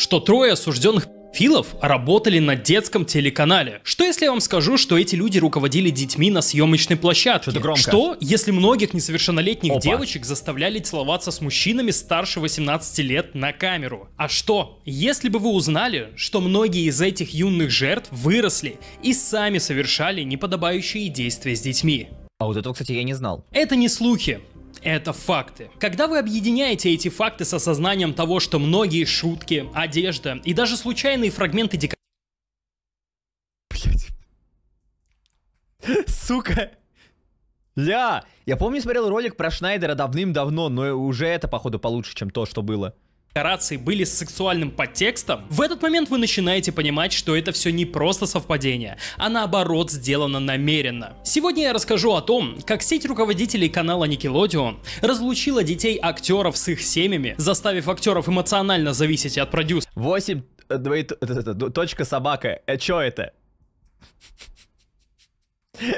что трое осужденных Филов работали на детском телеканале. Что если я вам скажу, что эти люди руководили детьми на съемочной площадке? Что, громко. что если многих несовершеннолетних Опа. девочек заставляли целоваться с мужчинами старше 18 лет на камеру? А что, если бы вы узнали, что многие из этих юных жертв выросли и сами совершали неподобающие действия с детьми? А вот этого, кстати, я не знал. Это не слухи это факты. Когда вы объединяете эти факты с осознанием того, что многие шутки, одежда и даже случайные фрагменты декорации... Сука. Ля! Я помню, смотрел ролик про Шнайдера давным-давно, но уже это, походу, получше, чем то, что было декорации были с сексуальным подтекстом, в этот момент вы начинаете понимать, что это все не просто совпадение, а наоборот сделано намеренно. Сегодня я расскажу о том, как сеть руководителей канала Nickelodeon разлучила детей актеров с их семьями, заставив актеров эмоционально зависеть от продюсера. 8 э, двоит... точка собака. Э, чё это?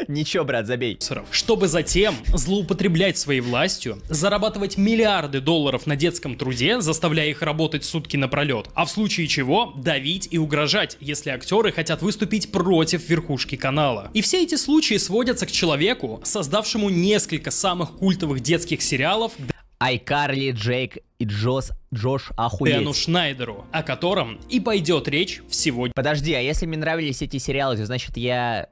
Ничего, брат, забей. Чтобы затем злоупотреблять своей властью, зарабатывать миллиарды долларов на детском труде, заставляя их работать сутки напролет, а в случае чего давить и угрожать, если актеры хотят выступить против верхушки канала. И все эти случаи сводятся к человеку, создавшему несколько самых культовых детских сериалов, Айкарли, Джейк и Джос, Джош охуеть. Дэну Шнайдеру, о котором и пойдет речь в сегодня. Подожди, а если мне нравились эти сериалы, то значит я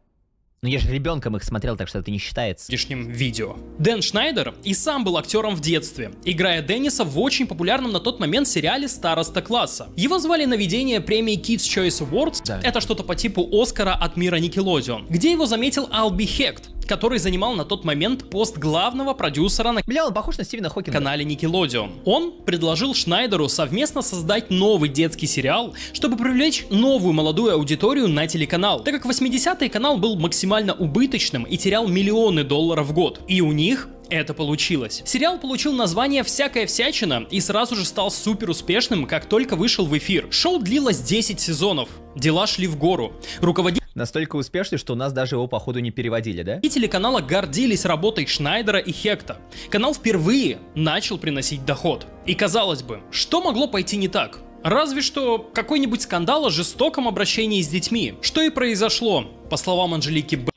но ну, я же ребенком их смотрел, так что это не считается. Лишним видео. Дэн Шнайдер и сам был актером в детстве, играя Денниса в очень популярном на тот момент сериале «Староста класса». Его звали на ведение премии Kids Choice Awards, да. это что-то по типу Оскара от мира Никелодион, где его заметил Алби Хект, который занимал на тот момент пост главного продюсера на Бля, он похож на Стивена Хокинга. канале Nickelodeon. Он предложил Шнайдеру совместно создать новый детский сериал, чтобы привлечь новую молодую аудиторию на телеканал, так как 80-й канал был максимально убыточным и терял миллионы долларов в год. И у них это получилось. Сериал получил название «Всякая всячина» и сразу же стал супер успешным, как только вышел в эфир. Шоу длилось 10 сезонов. Дела шли в гору. Руководитель Настолько успешный, что у нас даже его походу не переводили, да? И телеканала гордились работой Шнайдера и Хекта. Канал впервые начал приносить доход. И казалось бы, что могло пойти не так? Разве что какой-нибудь скандал о жестоком обращении с детьми. Что и произошло, по словам Анжелики Б.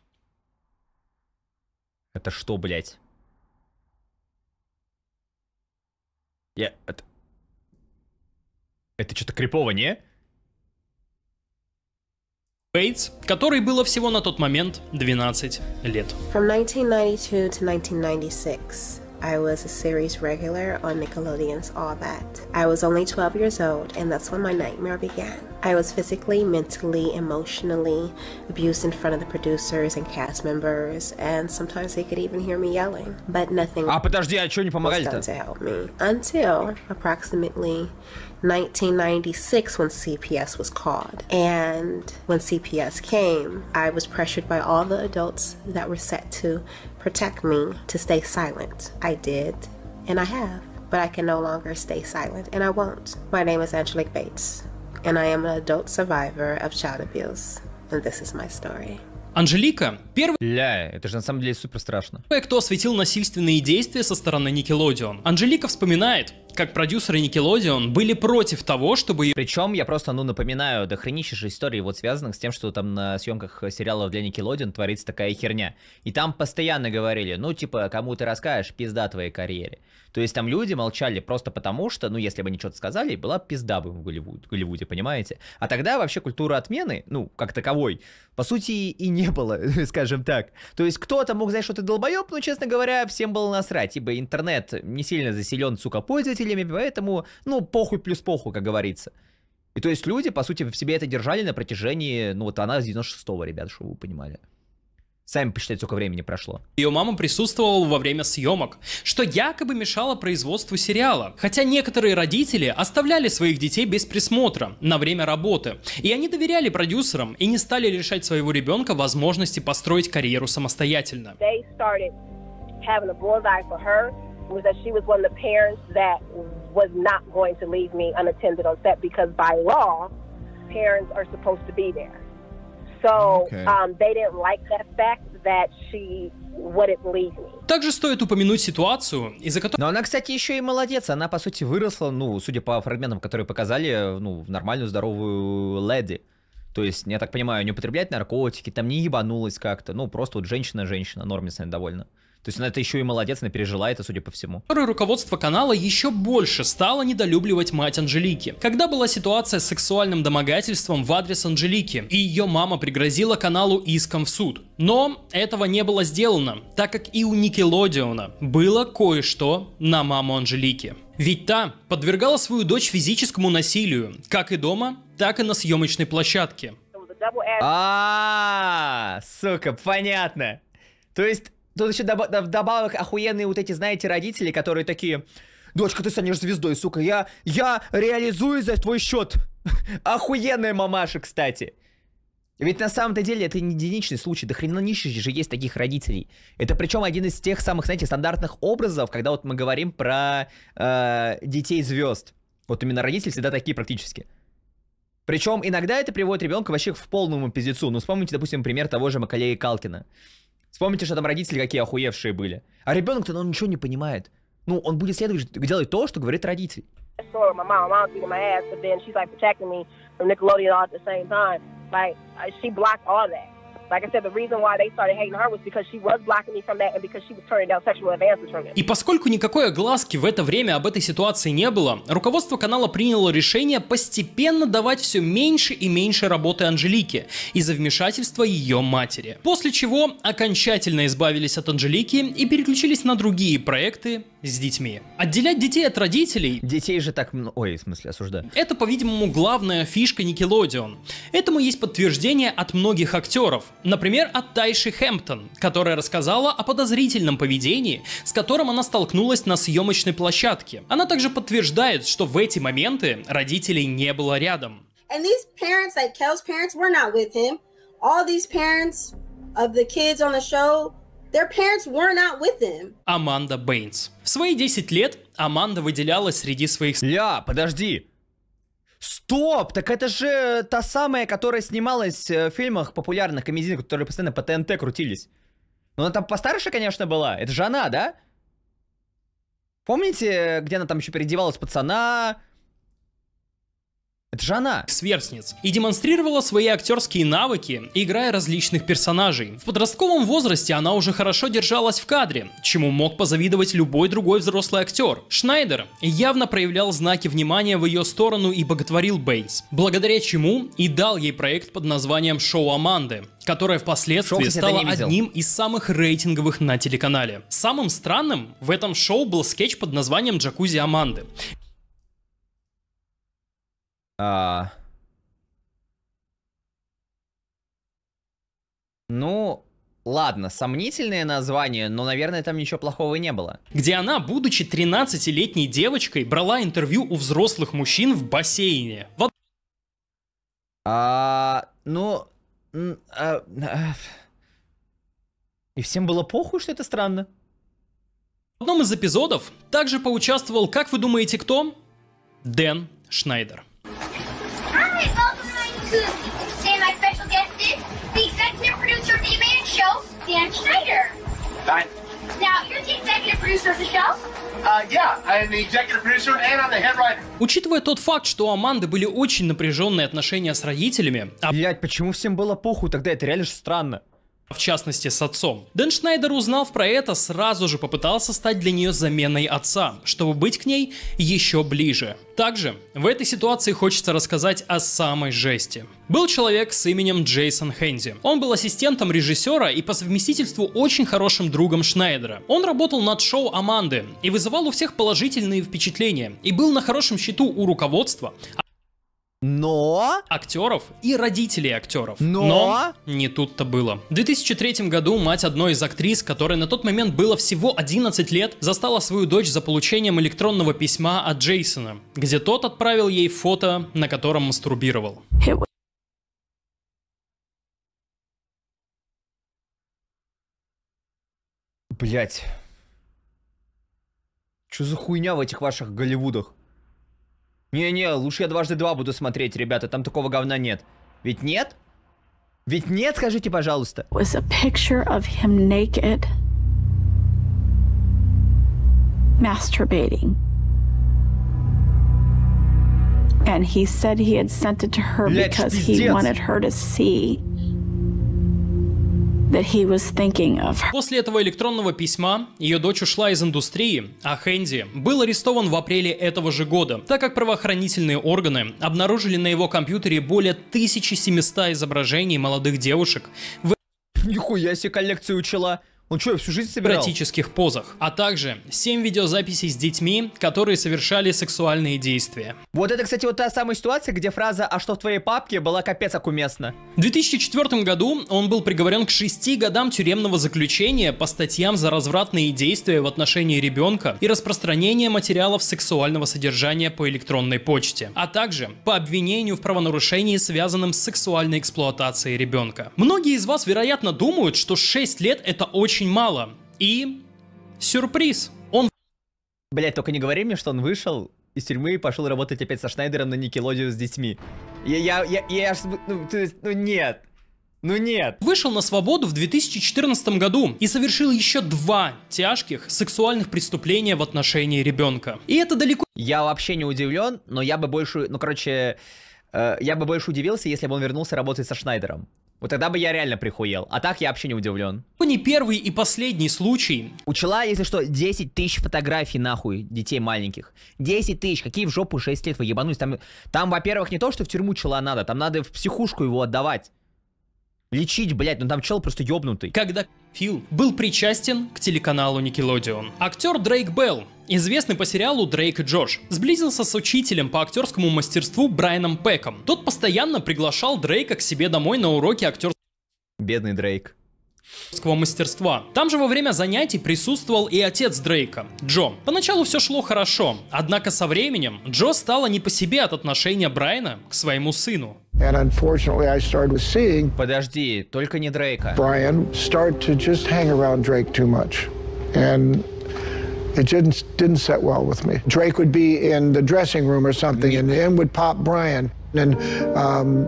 Это что, блять? Я... Это... Это что-то крипово, не? Бейтс, который было всего на тот момент 12 лет. From 1992 to 1996. I was a series regular on Nickelodeon's All That. I was only 12 years old, and that's when my nightmare began. I was physically, mentally, emotionally abused in front of the producers and cast members, and sometimes they could even hear me yelling. But nothing. А подожди, а не To help me until approximately 1996 when CPS was called. And when CPS came, I was pressured by all the adults that were set to protect me to stay silent. I did, and I have, but I can no longer stay silent, and I won't. My name is Angelique Bates, and I am an adult survivor of child abuse, and this is my story. Анжелика – первый... Ля, это же на самом деле супер страшно. ...кто осветил насильственные действия со стороны Никелодион. Анжелика вспоминает, как продюсеры Nickelodeon были против того, чтобы... Причем я просто, ну, напоминаю, дохренища истории вот связанных с тем, что там на съемках сериалов для Nickelodeon творится такая херня. И там постоянно говорили, ну, типа, кому ты расскажешь, пизда твоей карьере. То есть там люди молчали просто потому, что, ну, если бы они что-то сказали, была пизда бы в Голливуд, Голливуде, понимаете? А тогда вообще культура отмены, ну, как таковой, по сути и не было, скажем так. То есть кто-то мог знать, что ты долбоеб, но, ну, честно говоря, всем было насрать, ибо интернет не сильно заселен, сука, пользователь, родителями, поэтому, ну, похуй плюс похуй, как говорится. И то есть люди, по сути, в себе это держали на протяжении, ну, вот она с 96-го, ребят, чтобы вы понимали. Сами посчитайте, сколько времени прошло. Ее мама присутствовала во время съемок, что якобы мешало производству сериала. Хотя некоторые родители оставляли своих детей без присмотра на время работы. И они доверяли продюсерам и не стали лишать своего ребенка возможности построить карьеру самостоятельно. They was that she was one of the parents that was not going to leave me unattended on set because by law, parents are supposed to be there. So okay. um, they didn't like that fact that she wouldn't leave me. Также стоит упомянуть ситуацию, из-за которой... Но она, кстати, еще и молодец. Она, по сути, выросла, ну, судя по фрагментам, которые показали, ну, в нормальную, здоровую леди. То есть, я так понимаю, не употребляет наркотики, там не ебанулась как-то. Ну, просто вот женщина-женщина, нормисная довольно. То есть она это еще и молодец, она пережила это, судя по всему. Руководство канала еще больше стало недолюбливать мать Анжелики. Когда была ситуация с сексуальным домогательством в адрес Анжелики, и ее мама пригрозила каналу иском в суд. Но этого не было сделано, так как и у Никелодиона было кое-что на маму Анжелики. Ведь та подвергала свою дочь физическому насилию, как и дома, так и на съемочной площадке. А, сука, понятно. То есть Тут еще вдобавок охуенные вот эти, знаете, родители, которые такие... Дочка, ты станешь звездой, сука. Я, я реализую за твой счет. Охуенная мамаша, кстати. Ведь на самом-то деле это не единичный случай, да хрена нищих же есть таких родителей. Это причем один из тех самых, знаете, стандартных образов, когда вот мы говорим про э, детей звезд. Вот именно родители всегда такие практически. Причем иногда это приводит ребенка вообще в полному пиздецу. Ну, вспомните, допустим, пример того же Макалея Калкина. Вспомните, что там родители какие охуевшие были. А ребенок-то, ну, ничего не понимает. Ну, он будет следовать, делать то, что говорит родитель. И поскольку никакой огласки в это время об этой ситуации не было, руководство канала приняло решение постепенно давать все меньше и меньше работы Анжелике из-за вмешательства ее матери. После чего окончательно избавились от Анжелики и переключились на другие проекты с детьми. Отделять детей от родителей... Детей же так Ой, в смысле, осуждаю. Это, по-видимому, главная фишка Никелодион. Этому есть подтверждение от многих актеров. Например, от Тайши Хэмптон, которая рассказала о подозрительном поведении, с которым она столкнулась на съемочной площадке. Она также подтверждает, что в эти моменты родителей не было рядом. And these Аманда Бэйнс. В свои 10 лет Аманда выделялась среди своих... Ля, подожди, Стоп! Так это же та самая, которая снималась э, в фильмах популярных комедийных, которые постоянно по ТНТ крутились. Но она там постарше, конечно, была. Это же она, да? Помните, где она там еще переодевалась пацана? Это же она! Сверстниц. И демонстрировала свои актерские навыки, играя различных персонажей. В подростковом возрасте она уже хорошо держалась в кадре, чему мог позавидовать любой другой взрослый актер. Шнайдер явно проявлял знаки внимания в ее сторону и боготворил Бейтс, благодаря чему и дал ей проект под названием «Шоу Аманды», которая впоследствии шоу, кстати, стала одним из самых рейтинговых на телеканале. Самым странным в этом шоу был скетч под названием «Джакузи Аманды», а... Ну, Ладно, сомнительное название, но, наверное, там ничего плохого не было. Где она, будучи 13-летней девочкой, брала интервью у взрослых мужчин в бассейне. Вот. А, ну... А, а. И всем было похуй, что это странно. В одном из эпизодов также поучаствовал, как вы думаете, кто? Дэн Шнайдер. Today my special guest is the executive producer of the Amazing Show, Dan Schneider. Hi. Now, you're the executive producer of the show? Uh, yeah, I'm the executive producer and I'm the head writer. Учитывая тот факт, что у Аманды были очень напряженные отношения с родителями... А... Блять, почему всем было похуй тогда? Это реально же странно в частности с отцом. Дэн Шнайдер, узнав про это, сразу же попытался стать для нее заменой отца, чтобы быть к ней еще ближе. Также в этой ситуации хочется рассказать о самой жести. Был человек с именем Джейсон Хэнди. Он был ассистентом режиссера и по совместительству очень хорошим другом Шнайдера. Он работал над шоу Аманды и вызывал у всех положительные впечатления, и был на хорошем счету у руководства, но... Актеров и родителей актеров. Но... Но не тут-то было. В 2003 году мать одной из актрис, которой на тот момент было всего 11 лет, застала свою дочь за получением электронного письма от Джейсона, где тот отправил ей фото, на котором мастурбировал. Блять. Что за хуйня в этих ваших Голливудах? Не-не, лучше я дважды два буду смотреть, ребята, там такого говна нет. Ведь нет? Ведь нет, скажите, пожалуйста. Was a picture of him naked, masturbating. And he said he had sent it to her Блядь, because he wanted her to see that he was thinking of После этого электронного письма ее дочь ушла из индустрии, а Хэнди был арестован в апреле этого же года, так как правоохранительные органы обнаружили на его компьютере более 1700 изображений молодых девушек. В... Нихуя себе коллекцию учила! Он ну что, всю жизнь собирал? Практических позах. А также 7 видеозаписей с детьми, которые совершали сексуальные действия. Вот это, кстати, вот та самая ситуация, где фраза «А что в твоей папке?» была капец как В 2004 году он был приговорен к 6 годам тюремного заключения по статьям за развратные действия в отношении ребенка и распространение материалов сексуального содержания по электронной почте, а также по обвинению в правонарушении, связанном с сексуальной эксплуатацией ребенка. Многие из вас, вероятно, думают, что 6 лет это очень очень мало. И сюрприз. Он... Блять, только не говори мне, что он вышел из тюрьмы и пошел работать опять со Шнайдером на Никелодию с детьми. Я, я, я, я, ну, то есть, ну нет. Ну нет. Вышел на свободу в 2014 году и совершил еще два тяжких сексуальных преступления в отношении ребенка. И это далеко... Я вообще не удивлен, но я бы больше, ну короче, э, я бы больше удивился, если бы он вернулся работать со Шнайдером. Вот тогда бы я реально прихуел. А так я вообще не удивлен. Ну, не первый и последний случай. У чела, если что, 10 тысяч фотографий, нахуй, детей маленьких. 10 тысяч. Какие в жопу 6 лет, вы ебанулись. Там, там во-первых, не то, что в тюрьму чела надо. Там надо в психушку его отдавать. Лечить, блядь, ну там чел просто ёбнутый. Когда Фил был причастен к телеканалу Никелодеон. Актер Дрейк Белл известный по сериалу Дрейк и Джош, сблизился с учителем по актерскому мастерству Брайаном Пэком. Тот постоянно приглашал Дрейка к себе домой на уроки актерского... Бедный Дрейк мастерства. Там же во время занятий присутствовал и отец Дрейка, Джо. Поначалу все шло хорошо, однако со временем Джо стала не по себе от отношения Брайана к своему сыну. Подожди, только не Дрейка. Brian start to just hang around Drake too much. And It didn't, didn't set well with me. Drake would be in the dressing room or something, yeah. and in would pop Brian. And um,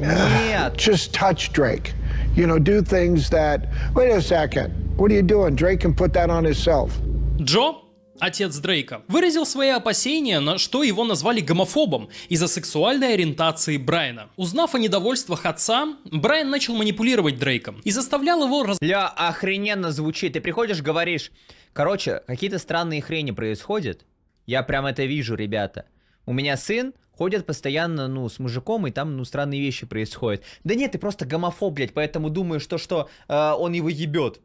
yeah. just touch Drake. You know, do things that, wait a second, what are you doing? Drake can put that on himself. Joe отец Дрейка, выразил свои опасения, на что его назвали гомофобом из-за сексуальной ориентации Брайана. Узнав о недовольствах отца, Брайан начал манипулировать Дрейком и заставлял его раз... Ля, охрененно звучит. Ты приходишь, говоришь, короче, какие-то странные хрени происходят. Я прям это вижу, ребята. У меня сын, ходит постоянно, ну, с мужиком, и там, ну, странные вещи происходят. Да нет, ты просто гомофоб, блядь, поэтому думаешь, что, что э, он его ебет.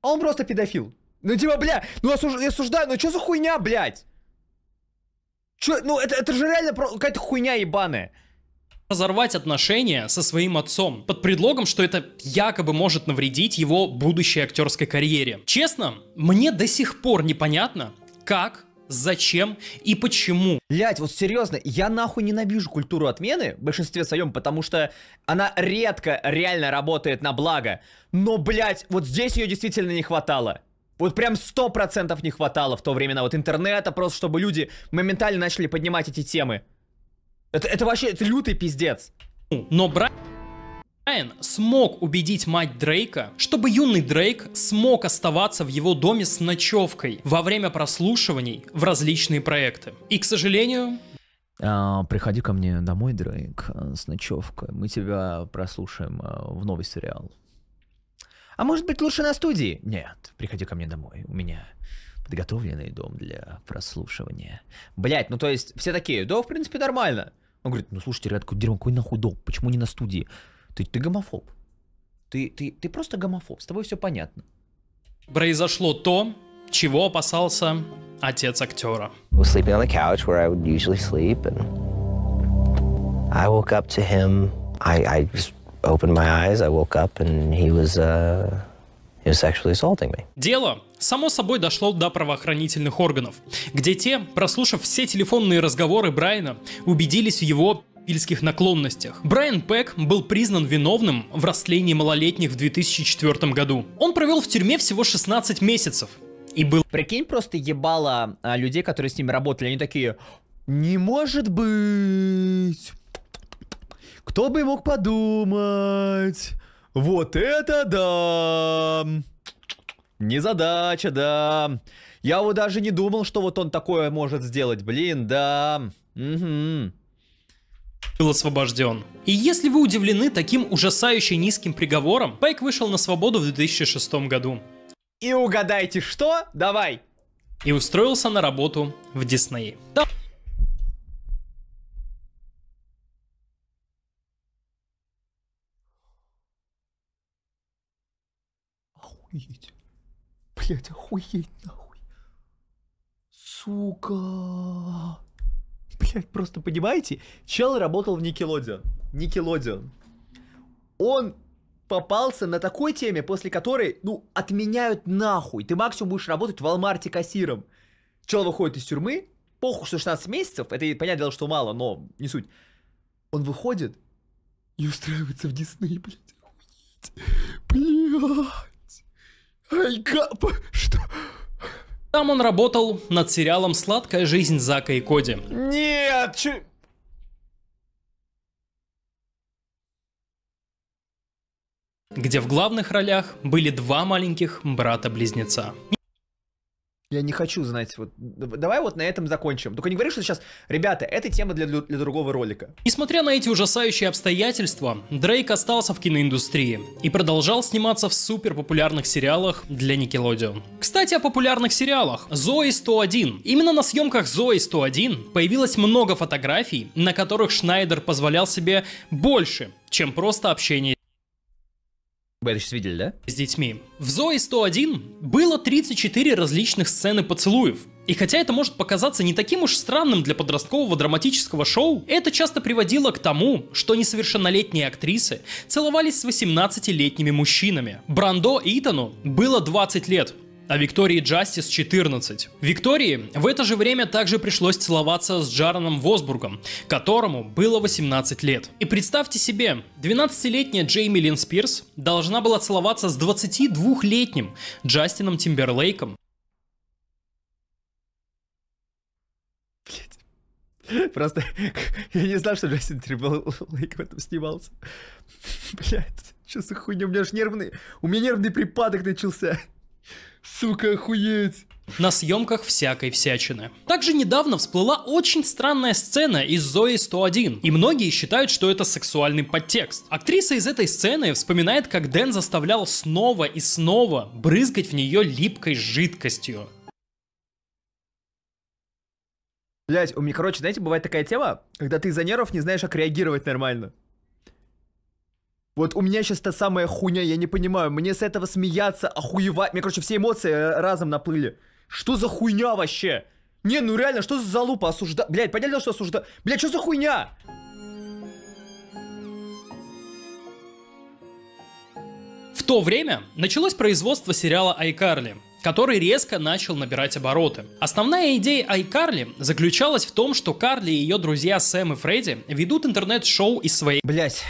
А он просто педофил. Ну типа, бля, ну осуж... я осуждаю, ну что за хуйня, блядь? Чё, ну это, это же реально какая-то хуйня ебаная разорвать отношения со своим отцом под предлогом, что это якобы может навредить его будущей актерской карьере. Честно, мне до сих пор непонятно, как зачем и почему. Блять, вот серьезно, я нахуй ненавижу культуру отмены в большинстве своем, потому что она редко реально работает на благо. Но, блять, вот здесь ее действительно не хватало. Вот прям сто процентов не хватало в то время на вот интернета, просто чтобы люди моментально начали поднимать эти темы. Это, это вообще, это лютый пиздец. Но брать... Брайан смог убедить мать Дрейка, чтобы юный Дрейк смог оставаться в его доме с ночевкой во время прослушиваний в различные проекты. И, к сожалению... А, приходи ко мне домой, Дрейк, э, с ночевкой. Мы тебя прослушаем э, в новый сериал. А может быть, лучше на студии? Нет, приходи ко мне домой. У меня подготовленный дом для прослушивания. Блять, ну то есть все такие, да, в принципе, нормально. Он говорит, ну слушайте, ребят, какой дерьмо, какой нахуй дом, почему не на студии? Ты, ты гомофоб. Ты, ты, ты просто гомофоб, с тобой все понятно. Произошло то, чего опасался отец актера. I I, I just opened my eyes, I woke up, and he was, uh, Дело, само собой, дошло до правоохранительных органов, где те, прослушав все телефонные разговоры Брайана, убедились в его пильских наклонностях. Брайан Пэк был признан виновным в растлении малолетних в 2004 году. Он провел в тюрьме всего 16 месяцев. И был... Прикинь, просто ебало а, людей, которые с ними работали. Они такие, не может быть. Кто бы мог подумать? Вот это да! Незадача, да. Я вот даже не думал, что вот он такое может сделать. Блин, да. Угу был освобожден. И если вы удивлены таким ужасающе низким приговором, Пайк вышел на свободу в 2006 году. И угадайте что? Давай! И устроился на работу в Дисней. Да. Охуеть. Блять, охуеть нахуй. Сука. Блять, просто понимаете, чел работал в Никелодеон. Никелодеон. Он попался на такой теме, после которой, ну, отменяют нахуй. Ты максимум будешь работать в Алмарте кассиром. Чел выходит из тюрьмы, похуй, что 16 месяцев, это, понятное дело, что мало, но не суть. Он выходит и устраивается в Дисней, блядь. Блядь. Айкап, что? Там он работал над сериалом «Сладкая жизнь Зака и Коди». Нет, че... где в главных ролях были два маленьких брата-близнеца. Я не хочу знать. Вот, давай вот на этом закончим. Только не говори, что сейчас, ребята, это тема для, для другого ролика. Несмотря на эти ужасающие обстоятельства, Дрейк остался в киноиндустрии и продолжал сниматься в суперпопулярных сериалах для Nickelodeon. Кстати, о популярных сериалах. Зои 101. Именно на съемках Зои 101 появилось много фотографий, на которых Шнайдер позволял себе больше, чем просто общение вы это сейчас видели, да? С детьми. В Зои 101 было 34 различных сцены поцелуев. И хотя это может показаться не таким уж странным для подросткового драматического шоу, это часто приводило к тому, что несовершеннолетние актрисы целовались с 18-летними мужчинами. Брандо Итану было 20 лет, а Виктории Джастис 14. Виктории в это же время также пришлось целоваться с Джароном Возбургом, которому было 18 лет. И представьте себе, 12-летняя Джейми Лин Спирс должна была целоваться с 22-летним Джастином Тимберлейком. Просто я не знал, что Джастин Тимберлейк в этом снимался. Блять, что за хуйня, у меня же нервный, у меня нервный припадок начался. Сука, охуеть. На съемках всякой всячины. Также недавно всплыла очень странная сцена из Зои 101, и многие считают, что это сексуальный подтекст. Актриса из этой сцены вспоминает, как Дэн заставлял снова и снова брызгать в нее липкой жидкостью. Блять, у меня, короче, знаете, бывает такая тема, когда ты из-за нервов не знаешь, как реагировать нормально. Вот у меня сейчас та самая хуйня, я не понимаю. Мне с этого смеяться, охуевать. Мне, короче, все эмоции э, разом наплыли. Что за хуйня вообще? Не, ну реально, что за залупа осужда. Блять, понятно, что осужда. Блять, что за хуйня? В то время началось производство сериала Айкарли, который резко начал набирать обороты. Основная идея Айкарли заключалась в том, что Карли и ее друзья Сэм и Фредди ведут интернет-шоу из своей... Блять...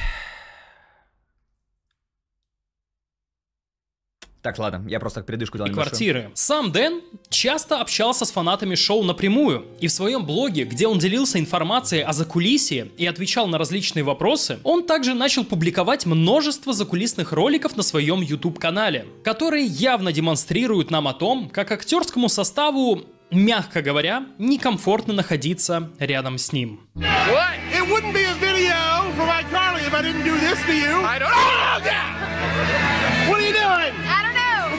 Так, ладно, я просто передышку дал. И квартиры. Сам Дэн часто общался с фанатами шоу напрямую. И в своем блоге, где он делился информацией о закулисье и отвечал на различные вопросы, он также начал публиковать множество закулисных роликов на своем YouTube-канале, которые явно демонстрируют нам о том, как актерскому составу мягко говоря, некомфортно находиться рядом с ним. What?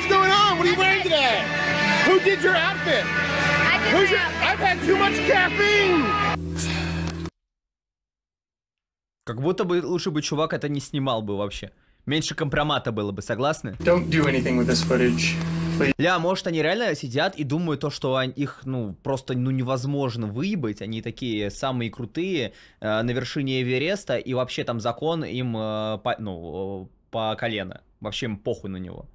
going on? What are you wearing today? Who did your outfit? I did Who's your, I've had too much caffeine! Как будто бы лучше бы чувак это не снимал бы вообще. Меньше компромата было бы, согласны? Don't do anything with this footage. Ля, может, они реально сидят и думают то, что они, их, ну, просто, ну, невозможно выебать. Они такие самые крутые э, на вершине Эвереста, и вообще там закон им, э, по, ну, э, по колено. Вообще им похуй на него.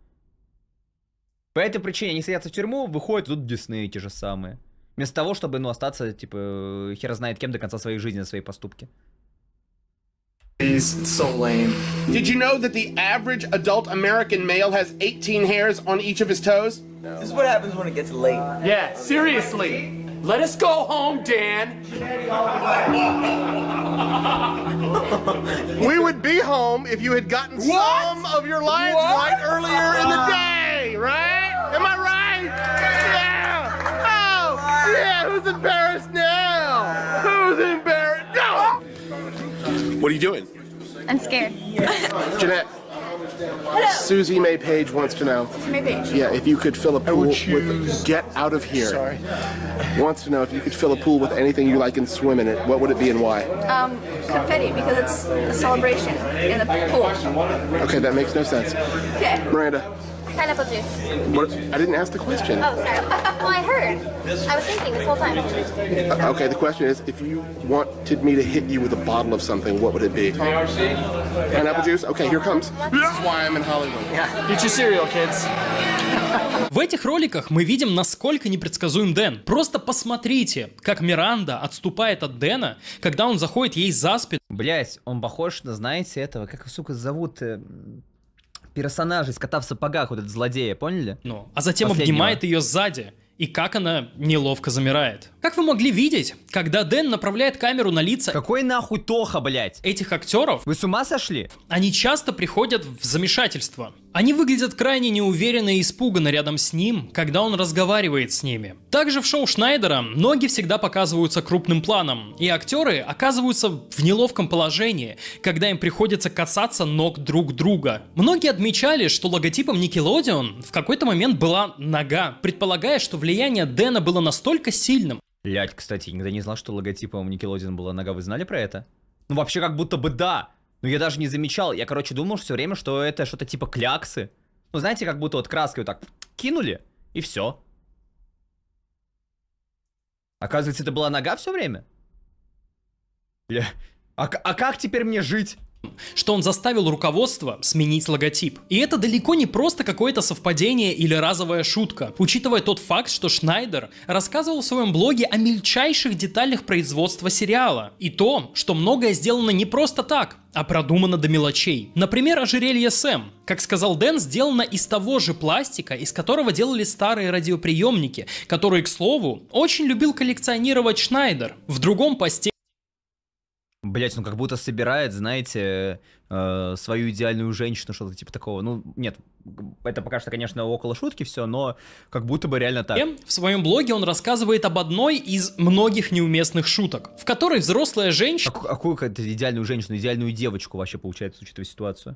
По этой причине они садятся в тюрьму, выходят тут Дисней те же самые. Вместо того, чтобы, ну, остаться, типа, хер знает кем до конца своей жизни, за свои поступки. It's so lame. Did you know that the average adult American male has 18 hairs on each of his toes? No. This is what happens when it gets late. Yeah, seriously. Let us go home, Dan. we would be home if you had gotten what? some of your lines what? right earlier in the day, right? Am I right? Yeah. Oh, yeah. Who's embarrassed now? Who's embarrassed? No. What are you doing? I'm scared. Jeanette. Hello. Susie May Page wants to know. May Page. Yeah, if you could fill a pool with get out of here. Sorry. Wants to know if you could fill a pool with anything you like and swim in it. What would it be and why? Um, confetti because it's a celebration in the pool. Okay, that makes no sense. Okay. Miranda. Pineapple juice. What? I didn't ask the question. Oh, sorry. Well, I heard. I was thinking this whole time. Uh, okay, the question is, if you wanted me to hit you with a bottle of something, what would it be? Pineapple juice? Okay, here comes. This is why I'm in Hollywood. Yeah. Eat your cereal, kids. В этих роликах мы видим, насколько непредсказуем Дэн. Просто посмотрите, как Миранда отступает от Дэна, когда он заходит ей за спину. Блять, он похож на, знаете, этого, как, сука, зовут персонажа из в сапогах, вот этот злодея, поняли? Ну, а затем Последнего. обнимает ее сзади. И как она неловко замирает. Как вы могли видеть, когда Дэн направляет камеру на лица... Какой нахуй Тоха, блядь? Этих актеров... Вы с ума сошли? Они часто приходят в замешательство. Они выглядят крайне неуверенно и испуганно рядом с ним, когда он разговаривает с ними. Также в шоу Шнайдера ноги всегда показываются крупным планом, и актеры оказываются в неловком положении, когда им приходится касаться ног друг друга. Многие отмечали, что логотипом Никелодеон в какой-то момент была нога, предполагая, что влияние Дэна было настолько сильным. Блять, кстати, никогда не знал, что логотипом Никелодеон была нога, вы знали про это? Ну вообще как будто бы да, ну я даже не замечал. Я, короче, думал все время, что это что-то типа кляксы. Ну, знаете, как будто вот краской вот так кинули, и все. Оказывается, это была нога все время? А, а как теперь мне жить? что он заставил руководство сменить логотип. И это далеко не просто какое-то совпадение или разовая шутка, учитывая тот факт, что Шнайдер рассказывал в своем блоге о мельчайших деталях производства сериала. И то, что многое сделано не просто так, а продумано до мелочей. Например, ожерелье Сэм. Как сказал Дэн, сделано из того же пластика, из которого делали старые радиоприемники, которые, к слову, очень любил коллекционировать Шнайдер. В другом посте Блять, ну как будто собирает, знаете, э, свою идеальную женщину, что-то типа такого. Ну, нет, это пока что, конечно, около шутки все, но как будто бы реально так. В своем блоге он рассказывает об одной из многих неуместных шуток, в которой взрослая женщина... А, а какую идеальную женщину, идеальную девочку вообще получается, учитывая ситуацию?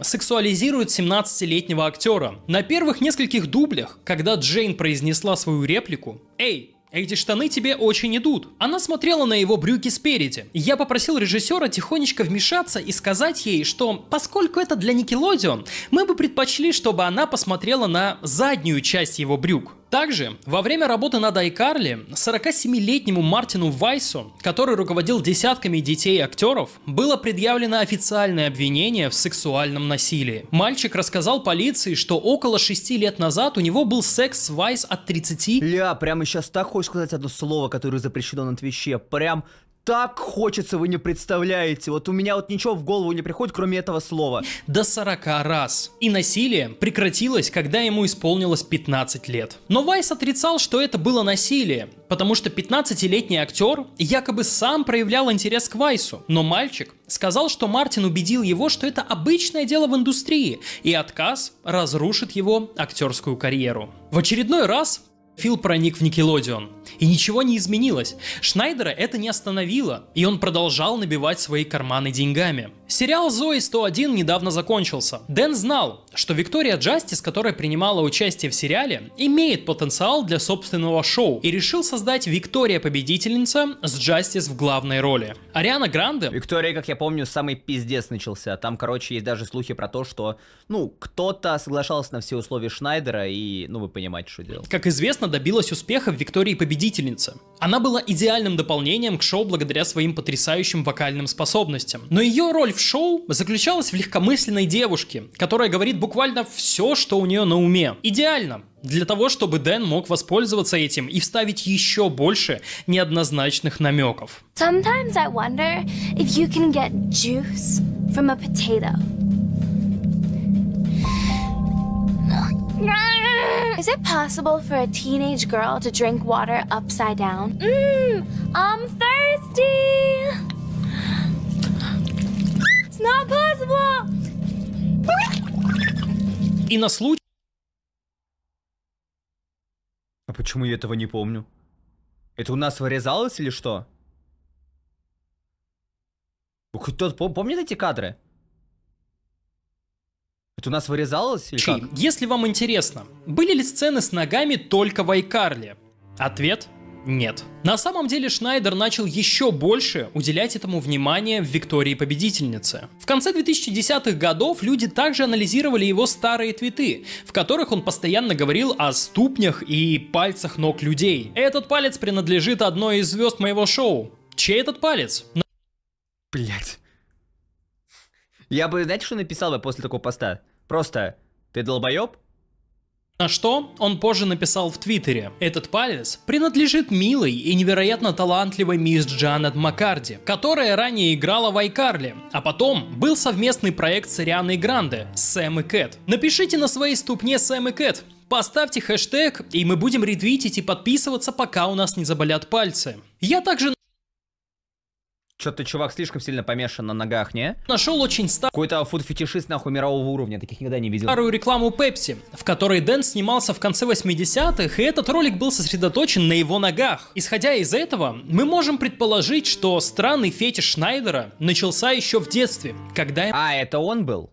Сексуализирует 17-летнего актера. На первых нескольких дублях, когда Джейн произнесла свою реплику «Эй, эти штаны тебе очень идут. Она смотрела на его брюки спереди. Я попросил режиссера тихонечко вмешаться и сказать ей, что поскольку это для Никелодион, мы бы предпочли, чтобы она посмотрела на заднюю часть его брюк. Также во время работы над iCarly 47-летнему Мартину Вайсу, который руководил десятками детей актеров, было предъявлено официальное обвинение в сексуальном насилии. Мальчик рассказал полиции, что около 6 лет назад у него был секс с Вайс от 30... Ля, прямо сейчас так хочешь сказать одно слово, которое запрещено на Твиче. Прям так хочется, вы не представляете. Вот у меня вот ничего в голову не приходит, кроме этого слова. До 40 раз. И насилие прекратилось, когда ему исполнилось 15 лет. Но Вайс отрицал, что это было насилие, потому что 15-летний актер якобы сам проявлял интерес к Вайсу. Но мальчик сказал, что Мартин убедил его, что это обычное дело в индустрии, и отказ разрушит его актерскую карьеру. В очередной раз Фил проник в Никелодион. И ничего не изменилось. Шнайдера это не остановило, и он продолжал набивать свои карманы деньгами. Сериал «Зои 101» недавно закончился. Дэн знал, что Виктория Джастис, которая принимала участие в сериале, имеет потенциал для собственного шоу и решил создать Виктория Победительница с Джастис в главной роли. Ариана Гранде... Виктория, как я помню, самый пиздец начался. Там, короче, есть даже слухи про то, что, ну, кто-то соглашался на все условия Шнайдера и, ну, вы понимаете, что делал. Как известно, добилась успеха в Виктории Победительнице. Она была идеальным дополнением к шоу благодаря своим потрясающим вокальным способностям. Но ее роль в шоу заключалась в легкомысленной девушке, которая говорит буквально все, что у нее на уме. Идеально, для того, чтобы Дэн мог воспользоваться этим и вставить еще больше неоднозначных намеков. Is it possible for a teenage girl to drink water upside down? Mmm, I'm thirsty! на базу! И на случай... А почему я этого не помню? Это у нас вырезалось или что? Кто-то помнит эти кадры? Это у нас вырезалось или Чи, как? если вам интересно, были ли сцены с ногами только в Айкарле? Ответ нет. На самом деле Шнайдер начал еще больше уделять этому внимание в «Виктории победительнице». В конце 2010-х годов люди также анализировали его старые твиты, в которых он постоянно говорил о ступнях и пальцах ног людей. Этот палец принадлежит одной из звезд моего шоу. Чей этот палец? Блять. Я бы, знаете, что написал бы после такого поста? Просто, ты долбоеб? На что он позже написал в Твиттере, этот палец принадлежит милой и невероятно талантливой мисс Джанет Маккарди, которая ранее играла в Айкарле, а потом был совместный проект с Арианой Гранде, Сэм и Кэт. Напишите на своей ступне Сэм и Кэт, поставьте хэштег, и мы будем ретвитить и подписываться, пока у нас не заболят пальцы. Я также что-то чувак слишком сильно помешан на ногах, не? Нашел очень старый... Какой-то фуд-фетишист, нахуй, мирового уровня. Таких никогда не видел. Старую рекламу Pepsi, в которой Дэн снимался в конце 80-х, и этот ролик был сосредоточен на его ногах. Исходя из этого, мы можем предположить, что странный фетиш Шнайдера начался еще в детстве, когда... А, это он был?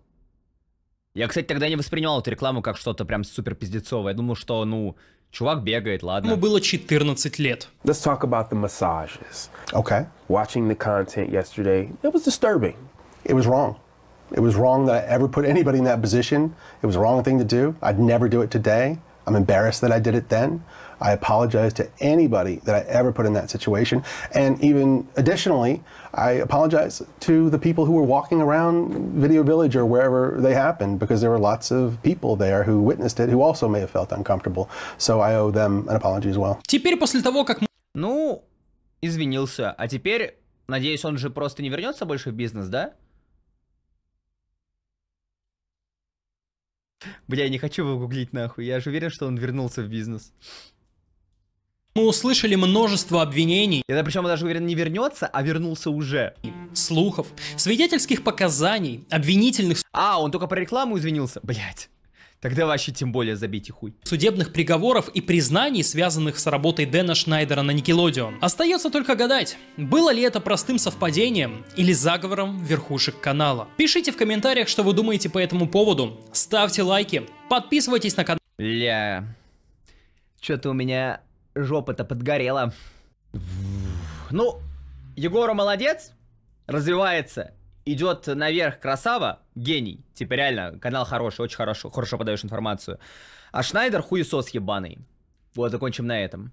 Я, кстати, тогда не воспринимал эту рекламу как что-то прям супер пиздецовое. Я думал, что, ну, Чувак бегает, ладно. Ему было 14 лет. Let's talk about the massages. Okay. Watching the content yesterday, it was disturbing. It was wrong. It was wrong that I ever put anybody in that position. It was a wrong thing to do. I'd never do it today. I'm embarrassed that I did it then. I apologize to anybody that I ever put in that situation. And even additionally, I apologize to the people who were walking around Video Village or wherever they happened because there were lots of people there who witnessed it who also may have felt uncomfortable. So I owe them an apology as well. Теперь после того, как... Ну, извинился. А теперь, надеюсь, он же просто не вернется больше в бизнес, да? Бля, я не хочу его гуглить нахуй. Я же уверен, что он вернулся в бизнес. мы услышали множество обвинений. Это причем даже уверен не вернется, а вернулся уже. Слухов, свидетельских показаний, обвинительных... А, он только про рекламу извинился, блять. Тогда вообще тем более забейте хуй. Судебных приговоров и признаний, связанных с работой Дэна Шнайдера на Никелодеон. Остается только гадать, было ли это простым совпадением или заговором верхушек канала. Пишите в комментариях, что вы думаете по этому поводу, ставьте лайки, подписывайтесь на канал. Бля, что-то у меня жопа-то подгорела. Ну, Егора молодец, развивается, идет наверх красава, гений. Типа реально, канал хороший, очень хорошо, хорошо подаешь информацию. А Шнайдер хуесос ебаный. Вот, закончим на этом.